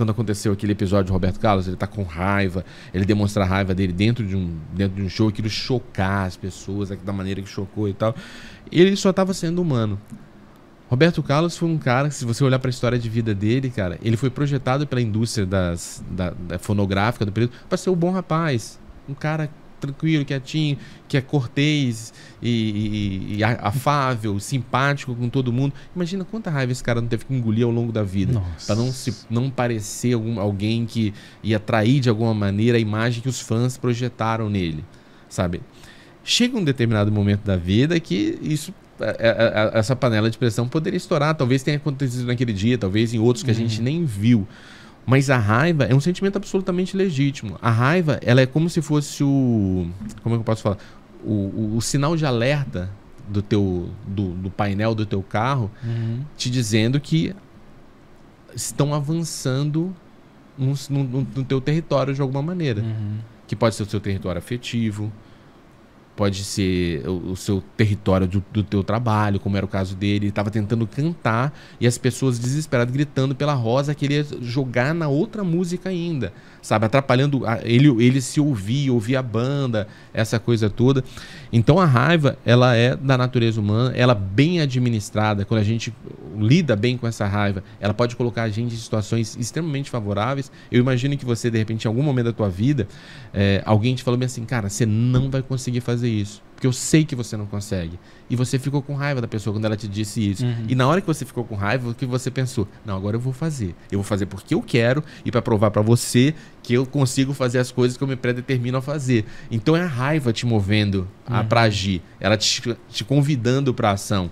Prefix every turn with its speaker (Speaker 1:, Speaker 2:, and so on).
Speaker 1: quando aconteceu aquele episódio de Roberto Carlos, ele tá com raiva, ele demonstra a raiva dele dentro de um, dentro de um show, aquilo chocar as pessoas, da maneira que chocou e tal. Ele só tava sendo humano. Roberto Carlos foi um cara, se você olhar para a história de vida dele, cara, ele foi projetado pela indústria das, da, da fonográfica do período para ser um bom rapaz, um cara tranquilo, quietinho, que é cortês e, e, e afável, simpático com todo mundo. Imagina quanta raiva esse cara não teve que engolir ao longo da vida. para não se não parecer algum, alguém que ia trair de alguma maneira a imagem que os fãs projetaram nele, sabe? Chega um determinado momento da vida que isso é, é, é, essa panela de pressão poderia estourar. Talvez tenha acontecido naquele dia, talvez em outros que a uhum. gente nem viu. Mas a raiva é um sentimento absolutamente legítimo. A raiva, ela é como se fosse o. Como é que eu posso falar? O, o, o sinal de alerta do teu do, do painel do teu carro uhum. te dizendo que estão avançando no, no, no teu território de alguma maneira. Uhum. Que pode ser o seu território afetivo, pode ser o, o seu território do, do teu trabalho, como era o caso dele. Ele estava tentando cantar e as pessoas desesperadas gritando pela Rosa que ele ia jogar na outra música ainda, sabe? Atrapalhando a, ele, ele se ouvir, ouvir a banda, essa coisa toda. Então a raiva, ela é da natureza humana, ela é bem administrada, quando a gente lida bem com essa raiva, ela pode colocar a gente em situações extremamente favoráveis. Eu imagino que você, de repente, em algum momento da tua vida, é, alguém te falou bem assim, cara, você não vai conseguir fazer isso. Porque eu sei que você não consegue. E você ficou com raiva da pessoa quando ela te disse isso. Uhum. E na hora que você ficou com raiva, o que você pensou? Não, agora eu vou fazer. Eu vou fazer porque eu quero e para provar para você que eu consigo fazer as coisas que eu me predetermino a fazer. Então é a raiva te movendo uhum. a, agir. Ela te, te convidando para ação.